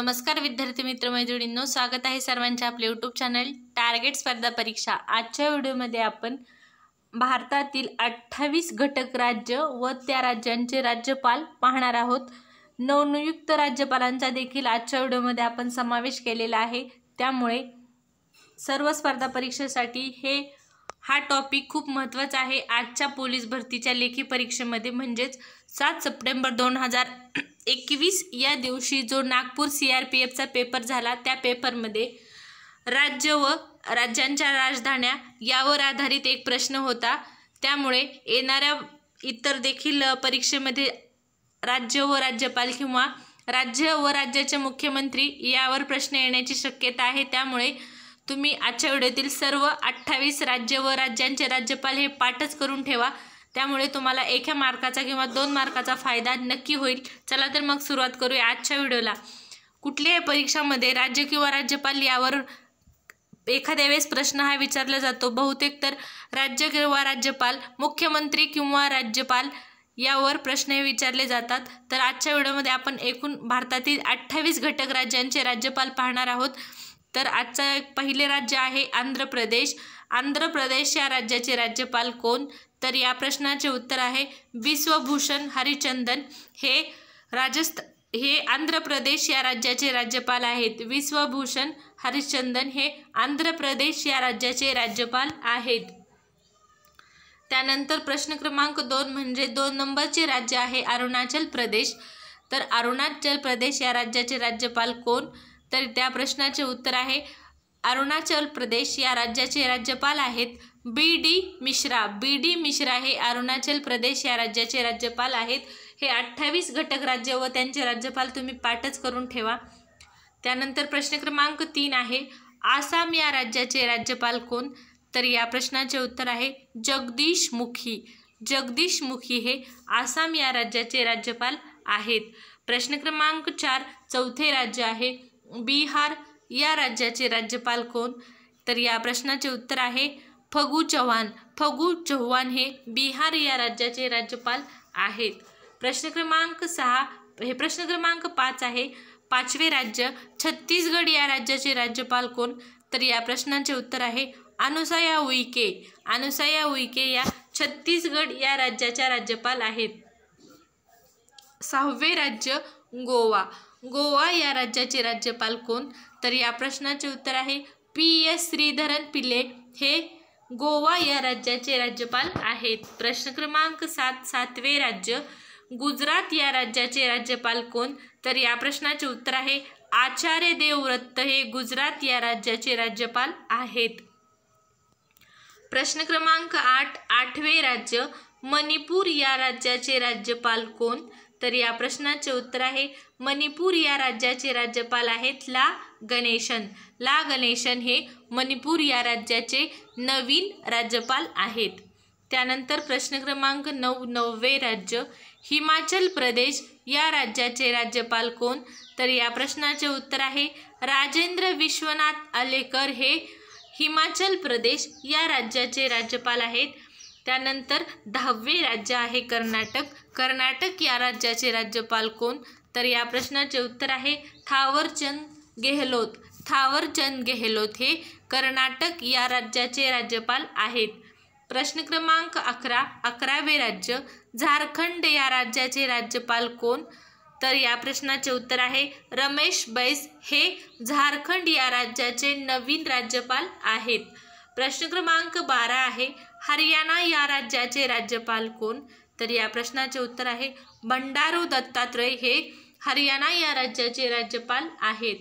नमस्कार विद्यार्थी मित्र मैत्रिणींनो स्वागत आहे सर्वांचे आपले यूट्यूब चॅनल टार्गेट स्पर्धा परीक्षा आजच्या व्हिडिओमध्ये आपण भारतातील अठ्ठावीस घटक राज्य व त्या राज्यांचे राज्यपाल पाहणार आहोत नवनियुक्त राज्यपालांचा देखील आजच्या व्हिडिओमध्ये आपण समावेश केलेला आहे त्यामुळे सर्व स्पर्धा परीक्षेसाठी हे हा टॉपिक खूप महत्त्वाचा आहे आजच्या पोलीस भरतीच्या लेखी परीक्षेमध्ये म्हणजेच सात सप्टेंबर दोन हजार एकवीस या दिवशी जो नागपूर सी आर पी एफचा पेपर झाला त्या पेपरमध्ये राज्य व राज्यांच्या राजधान्या यावर आधारित एक प्रश्न होता त्यामुळे येणाऱ्या इतर देखील परीक्षेमध्ये राज्य व राज्यपाल किंवा राज्य व राज्याचे मुख्यमंत्री यावर प्रश्न येण्याची शक्यता आहे त्यामुळे तुम्ही आजच्या व्हिडिओतील सर्व अठ्ठावीस राज्य व राज्यांचे राज्यपाल हे पाठच करून ठेवा त्यामुळे तुम्हाला एका मार्काचा किंवा दोन मार्काचा फायदा नक्की होईल चला तर मग सुरुवात करूया आजच्या व्हिडिओला कुठल्याही परीक्षामध्ये राज्य किंवा राज्यपाल यावर एखाद्या वेळेस प्रश्न हा विचारला जातो बहुतेक तर राज्य किंवा राज्यपाल मुख्यमंत्री किंवा राज्यपाल यावर प्रश्न विचारले जातात तर आजच्या व्हिडिओमध्ये आपण एकूण भारतातील अठ्ठावीस घटक राज्यांचे राज्यपाल पाहणार आहोत तर आजचं पहिले राज्य आहे आंध्र प्रदेश आंध्र प्रदेश या राज्याचे राज्यपाल कोण तर या प्रश्नाचे उत्तर आहे विश्वभूषण हरिचंदन हे राजस्थ हे आंध्र प्रदेश या राज्याचे राज्यपाल आहेत विश्वभूषण हरिश्चंदन हे आंध्र प्रदेश या राज्याचे राज्यपाल आहेत त्यानंतर प्रश्न क्रमांक दोन म्हणजे दोन नंबरचे राज्य आहे अरुणाचल प्रदेश तर अरुणाचल प्रदेश या राज्याचे राज्यपाल कोण तर त्या प्रश्नाचे उत्तर आहे अरुणाचल प्रदेश या राज्याचे राज्यपाल आहेत B D Mishra B D Mishra हे अरुणाचल प्रदेश या राज्याचे राज्यपाल आहेत हे अठ्ठावीस घटक राज्य व त्यांचे राज्यपाल तुम्ही पाठच करून ठेवा त्यानंतर प्रश्न क्रमांक तीन आहे आसाम या राज्याचे राज्यपाल कोण तर या प्रश्नाचे उत्तर आहे जगदीश मुखी जगदीश मुखी हे आसाम या राज्याचे राज्यपाल आहेत प्रश्न क्रमांक चार चौथे राज्य आहे बिहार या राज्याचे राज्यपाल कोण तर या प्रश्नाचे उत्तर आहे फगू चव्हाण फगू चौहान हे बिहार या राज्याचे राज्यपाल आहेत प्रश्न क्रमांक सहा हे प्रश्न क्रमांक पाच आहे पाचवे राज्य छत्तीसगड या राज्याचे राज्यपाल कोण तर या प्रश्नाचे उत्तर आहे अनुसया उईके अनुसया उईके या छत्तीसगड या राज्याच्या राज्यपाल आहेत सहावे राज्य गोवा गोवा या राज्याचे राज्यपाल कोण तर या प्रश्नाचे उत्तर आहे पी एस श्रीधरन पिले हे गोवा या राज्याचे राज्यपाल आहेत प्रश्न क्रमांक सात सातवे राज्य गुजरात या राज्याचे राज्यपाल कोण तर या प्रश्नाचे उत्तर आहे आचार्य देवव्रत हे गुजरात या राज्याचे राज्यपाल आहेत प्रश्न क्रमांक आठ आठवे राज्य मणिपूर या राज्याचे राज्यपाल कोण तर या प्रश्नाचे उत्तर आहे मणिपूर या राज्याचे राज्यपाल आहेत ला गणेशन ला गणेशन हे मणिपूर या राज्याचे नवीन राज्यपाल आहेत त्यानंतर प्रश्न क्रमांक नऊ नववे राज्य हिमाचल प्रदेश या राज्याचे राज्यपाल कोण तर या प्रश्नाचे उत्तर आहे राजेंद्र विश्वनाथ आलेकर हे हिमाचल प्रदेश या राज्याचे राज्यपाल आहेत त्यानंतर दहावे राज्य आहे कर्नाटक कर्नाटक या राज्याचे राज्यपाल कोण तर या प्रश्नाचे उत्तर आहे थावरचंद गेहलोत थावरचंद गेहलोत हे कर्नाटक या राज्याचे राज्यपाल आहेत प्रश्न क्रमांक अकरा अकरावे राज्य झारखंड या राज्याचे राज्यपाल कोण तर या प्रश्नाचे उत्तर आहे रमेश बैस हे झारखंड या राज्याचे नवीन राज्यपाल आहेत प्रश्न क्रमांक बारा आहे हरियाणा या राज्याचे राज्यपाल कोण तर या प्रश्नाचे उत्तर आहे बंडारू दत्तात्रय हे हरियाणा या राज्याचे राज्यपाल आहेत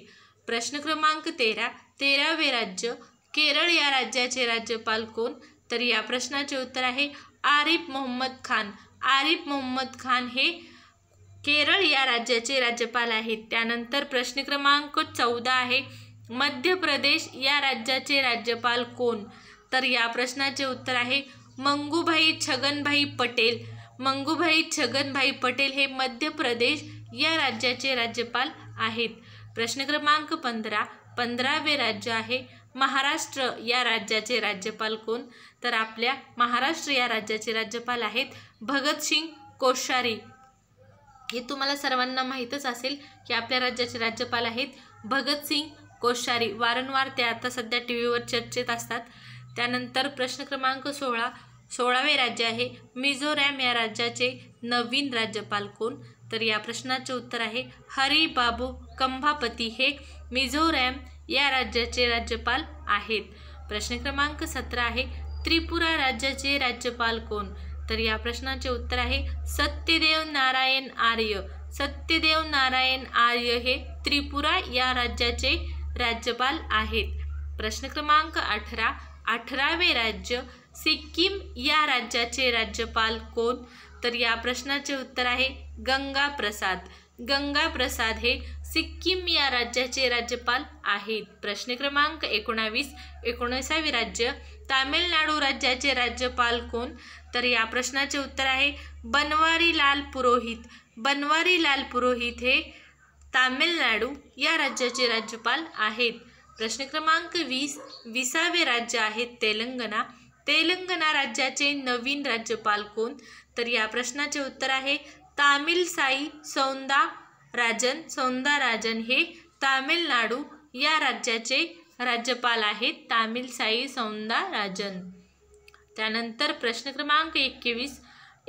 प्रश्न क्रमांक तेरा तेरावे राज्य केरळ या राज्याचे राज्यपाल कोण तर या प्रश्नाचे उत्तर आहे आरिफ मोहम्मद खान आरिफ मोहम्मद खान हे केरळ या राज्याचे राज्यपाल आहेत त्यानंतर प्रश्न क्रमांक चौदा आहे मध्य प्रदेश या राज्याचे राज्यपाल कोण तर या प्रश्नाचे उत्तर आहे मंगूभाई छगनभाई पटेल मंगूभाई छगनभाई पटेल हे मध्य प्रदेश या राज्याचे राज्यपाल आहेत प्रश्न क्रमांक पंधरा पंधरावे राज्य आहे महाराष्ट्र या राज्याचे राज्यपाल कोण तर आपल्या महाराष्ट्र या राज्याचे राज्यपाल आहेत भगतसिंग कोश्यारी हे तुम्हाला सर्वांना माहीतच असेल की आपल्या राज्याचे राज्यपाल आहेत भगतसिंग कोश्यारी वारंवार ते आता सध्या टी व्हीवर चर्चेत असतात त्यानंतर प्रश्न क्रमांक सोळा सोळावे राज्य आहे मिझोरॅम या राज्याचे नवीन राज्यपाल कोण तर या प्रश्नाचे उत्तर आहे हरी बाबू कंभापती हे मिझोरॅम या राज्याचे राज्यपाल आहेत प्रश्न क्रमांक सतरा आहे त्रिपुरा राज्याचे राज्यपाल कोण तर या प्रश्नाचे उत्तर आहे सत्यदेव नारायण आर्य सत्यदेव नारायण आर्य हे त्रिपुरा या राज्याचे राज्यपाल आहेत प्रश्न क्रमांक अठरा अठरावे राज्य सिक्कीम या राज्याचे राज्यपाल कोण तर या प्रश्नाचे उत्तर आहे गंगा प्रसाद गंगा प्रसाद हे सिक्कीम या राज्याचे राज्यपाल आहेत प्रश्न क्रमांक एकोणावीस एकोणीसावे राज्य तामिळनाडू राज्याचे राज्यपाल कोण तर या प्रश्नाचे उत्तर आहे बनवारीलाल पुरोहित बनवारीलाल पुरोहित हे तामिळनाडू या राज्याचे राज्यपाल आहेत प्रश्न क्रमांक वीस विसावे राज्य आहेत तेलंगणा तेलंगणा राज्याचे नवीन राज्यपाल कोण तर या प्रश्नाचे उत्तर आहे तामिलसाई सौंदा राजन सौंदा राजन हे तामिळनाडू या राज्याचे राज्यपाल आहेत सौंदा राजन त्यानंतर प्रश्न क्रमांक एकवीस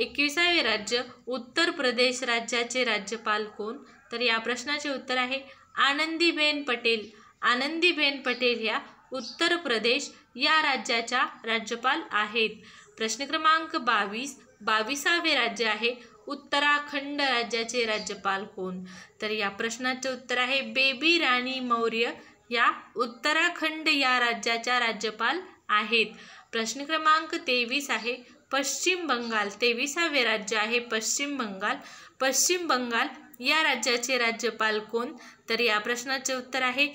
एकविसावे राज्य उत्तर प्रदेश राज्याचे राज्यपाल कोण तर या प्रश्नाचे उत्तर आहे आनंदीबेन पटेल आनंदीबेन पटेल या उत्तर प्रदेश या राज्याच्या राज्यपाल आहेत प्रश्न क्रमांक बावीस बावीसावे राज्य आहे उत्तराखंड राज्याचे राज्यपाल कोण तर या प्रश्नाचे उत्तर आहे बेबी राणी मौर्य या उत्तराखंड या राज्याच्या राज्यपाल आहेत प्रश्न क्रमांक तेवीस आहे पश्चिम बंगाल तेविसावे राज्य आहे पश्चिम बंगाल पश्चिम बंगाल या राज्याचे राज्यपाल कोण तर या प्रश्नाचे उत्तर आहे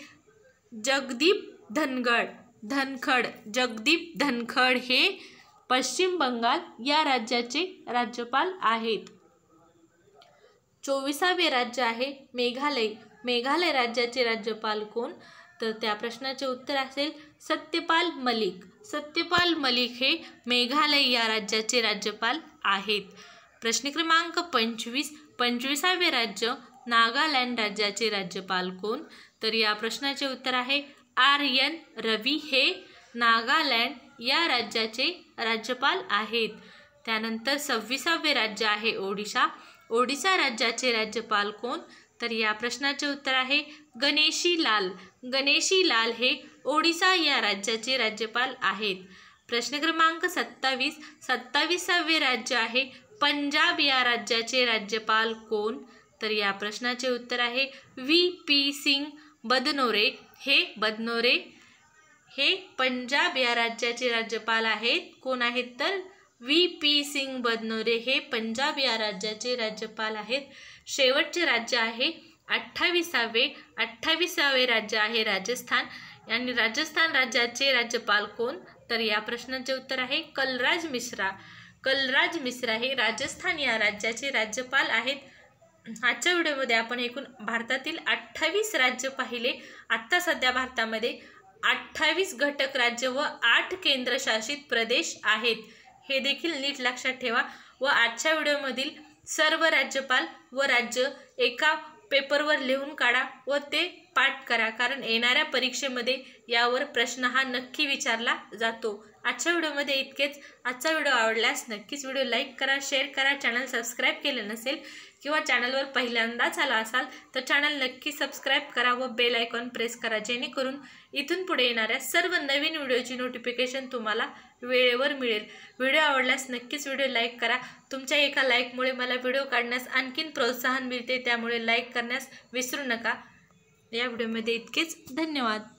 जगदीप धनगड धनखड जगदीप धनखड हे पश्चिम बंगाल या राज्याचे राज्यपाल आहेत चोवीसावे राज्य आहे मेघालय मेघालय राज्याचे राज्यपाल कोण तर त्या प्रश्नाचे उत्तर असेल सत्यपाल मलिक सत्यपाल मलिक हे मेघालय या राज्याचे राज्यपाल आहेत प्रश्न क्रमांक पंचवीस पंचवीसावे राज्य नागालँड राज्याचे राज्यपाल कोण तर या प्रश्नाचे उत्तर आहे आर एन रवी हे नागालँड या राज्याचे राज्यपाल आहेत त्यानंतर सव्वीसावे राज्य आहे ओडिशा ओडिशा राज्याचे राज्यपाल कोण तर या प्रश्नाचे उत्तर आहे गणेशी लाल गणेशी लाल हे ओडिसा या राज्याचे राज्यपाल आहेत प्रश्न क्रमांक सत्तावीस सत्तावीसावे राज्य आहे पंजाब या राज्याचे राज्यपाल कोण तर या प्रश्नाचे उत्तर आहे व्ही पी सिंग बदनोरे हे बदनोरे हे पंजाब या राज्याचे राज्यपाल आहेत कोण आहेत तर व्ही पी सिंग बदनोरे हे पंजाब या राज्याचे राज्यपाल आहेत शेवटचे राज्य आहे अठ्ठावीसावे अठ्ठावीसावे राज्य आहे राजस्थान आणि राजस्थान राज्याचे राज्यपाल कोण तर या प्रश्नाचे उत्तर आहे कलराज मिश्रा कलराज मिश्रा हे राजस्थान या राज्याचे राज्यपाल आहेत आजच्या व्हिडिओमध्ये आपण एकूण भारतातील अठ्ठावीस राज्य पाहिले आत्ता सध्या भारतामध्ये अठ्ठावीस घटक राज्य व आठ केंद्रशासित प्रदेश आहेत हे देखील नीट लक्षात ठेवा व आजच्या व्हिडिओमधील सर्व राज्यपाल व राज्य एका पेपरवर लिहून काढा व ते पाठ करा कारण येणाऱ्या परीक्षेमध्ये यावर प्रश्न हा नक्की विचारला जातो आजच्या व्हिडिओमध्ये इतकेच आजचा व्हिडिओ आवडल्यास नक्कीच व्हिडिओ लाईक करा शेअर करा चॅनल सबस्क्राईब केलं नसेल किंवा चॅनलवर पहिल्यांदाच आला असाल तर चॅनल नक्की सबस्क्राईब करा व बेल आयकॉन प्रेस करा जेणेकरून इथून पुढे येणाऱ्या सर्व नवीन व्हिडिओची नोटिफिकेशन तुम्हाला वेळेवर मिळेल व्हिडिओ आवडल्यास नक्कीच व्हिडिओ लाईक करा तुमच्या एका लाईकमुळे मला व्हिडिओ काढण्यास आणखीन प्रोत्साहन मिळते त्यामुळे लाईक करण्यास विसरू नका या व्हिडिओमध्ये इतकेच धन्यवाद